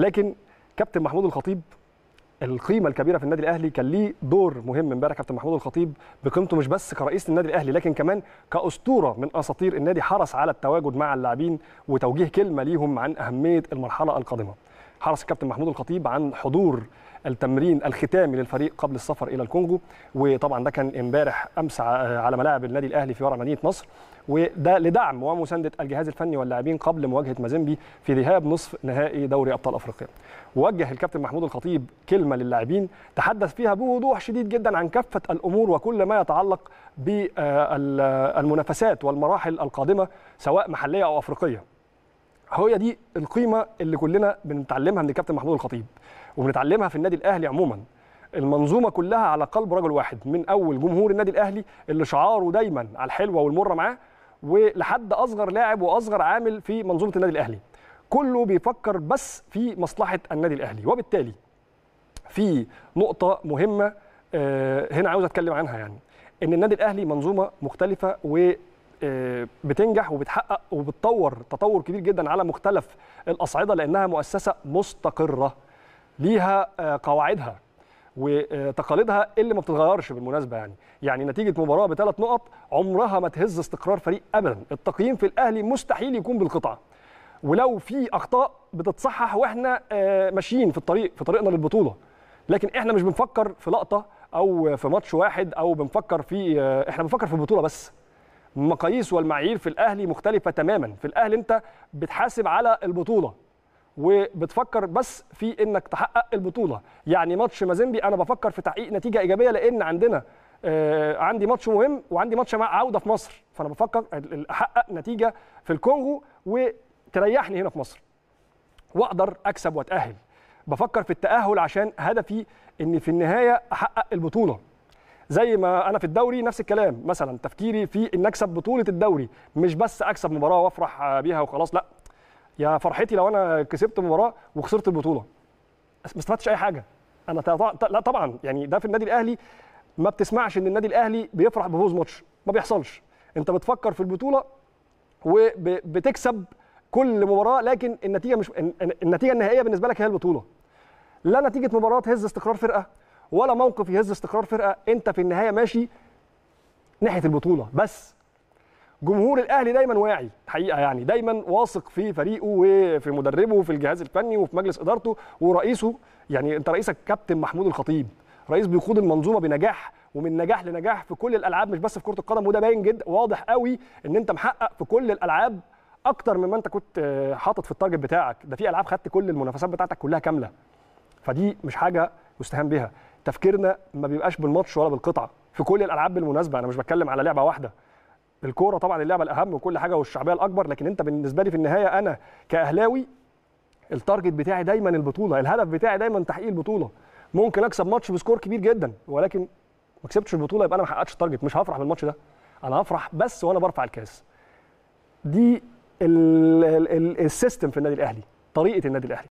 لكن كابتن محمود الخطيب القيمه الكبيره في النادي الاهلي كان ليه دور مهم امبارح كابتن محمود الخطيب بقيمته مش بس كرئيس النادي الاهلي لكن كمان كاسطوره من اساطير النادي حرص على التواجد مع اللاعبين وتوجيه كلمه ليهم عن اهميه المرحله القادمه حرص الكابتن محمود الخطيب عن حضور التمرين الختامي للفريق قبل السفر الى الكونجو وطبعا ده كان امبارح امس آه، على ملاعب النادي الاهلي في ورع مدينه نصر وده لدعم ومسانده الجهاز الفني واللاعبين قبل مواجهه مازيمبي في ذهاب نصف نهائي دوري ابطال افريقيا. وجه الكابتن محمود الخطيب كلمه للاعبين تحدث فيها بوضوح شديد جدا عن كافه الامور وكل ما يتعلق بالمنافسات آه، آه، والمراحل القادمه سواء محليه او افريقيه. هي دي القيمه اللي كلنا بنتعلمها من الكابتن محمود الخطيب وبنتعلمها في النادي الاهلي عموما المنظومه كلها على قلب رجل واحد من اول جمهور النادي الاهلي اللي شعاره دايما على الحلوه والمره معاه ولحد اصغر لاعب واصغر عامل في منظومه النادي الاهلي كله بيفكر بس في مصلحه النادي الاهلي وبالتالي في نقطه مهمه آه، هنا عاوز اتكلم عنها يعني ان النادي الاهلي منظومه مختلفه و آه، بتنجح وبتحقق وبتطور تطور كبير جدا على مختلف الاصعده لانها مؤسسه مستقره ليها آه، قواعدها وتقاليدها اللي ما بتتغيرش بالمناسبه يعني يعني نتيجه مباراه بثلاث نقط عمرها ما تهز استقرار فريق ابدا التقييم في الاهلي مستحيل يكون بالقطعه ولو في اخطاء بتتصحح واحنا آه، ماشيين في الطريق في طريقنا للبطوله لكن احنا مش بنفكر في لقطه او في ماتش واحد او بنفكر في احنا بنفكر في البطوله بس المقاييس والمعايير في الاهلي مختلفه تماما في الاهلي انت بتحاسب على البطوله وبتفكر بس في انك تحقق البطوله يعني ماتش مازيمبي انا بفكر في تحقيق نتيجه ايجابيه لان عندنا آه عندي ماتش مهم وعندي ماتش عوده في مصر فانا بفكر احقق نتيجه في الكونغو وتريحني هنا في مصر واقدر اكسب واتاهل بفكر في التاهل عشان هدفي ان في النهايه احقق البطوله زي ما انا في الدوري نفس الكلام مثلا تفكيري في ان اكسب بطوله الدوري مش بس اكسب مباراه وافرح بيها وخلاص لا يا فرحتي لو انا كسبت مباراه وخسرت البطوله ما استفدتش اي حاجه انا لا طبعا يعني ده في النادي الاهلي ما بتسمعش ان النادي الاهلي بيفرح بفوز ماتش ما بيحصلش انت بتفكر في البطوله وبتكسب كل مباراه لكن النتيجه مش النتيجه النهائيه بالنسبه لك هي البطوله لا نتيجه مباراه تهز استقرار فرقه ولا موقف يهز استقرار فرقه انت في النهايه ماشي ناحيه البطوله بس جمهور الاهلي دايما واعي حقيقه يعني دايما واثق في فريقه وفي مدربه وفي الجهاز الفني وفي مجلس ادارته ورئيسه يعني انت رئيسك كابتن محمود الخطيب رئيس بيقود المنظومه بنجاح ومن نجاح لنجاح في كل الالعاب مش بس في كره القدم وده باين جدا واضح قوي ان انت محقق في كل الالعاب اكتر مما انت كنت آه، حاطط في التارجت بتاعك ده في العاب خدت كل المنافسات بتاعتك كلها كامله فدي مش حاجه يستهان بها تفكيرنا ما بيبقاش بالماتش ولا بالقطعه في كل الالعاب بالمناسبه انا مش بتكلم على لعبه واحده الكوره طبعا اللعبه الاهم وكل حاجه والشعبيه الاكبر لكن انت بالنسبه لي في النهايه انا كاهلاوي التارجت بتاعي دايما البطوله الهدف بتاعي دايما تحقيق البطوله ممكن اكسب ماتش بسكور كبير جدا ولكن ما كسبتش البطوله يبقى انا ما حققتش التارجت مش هفرح بالماتش ده انا هفرح بس وانا برفع الكاس دي السيستم في النادي الاهلي طريقه النادي الاهلي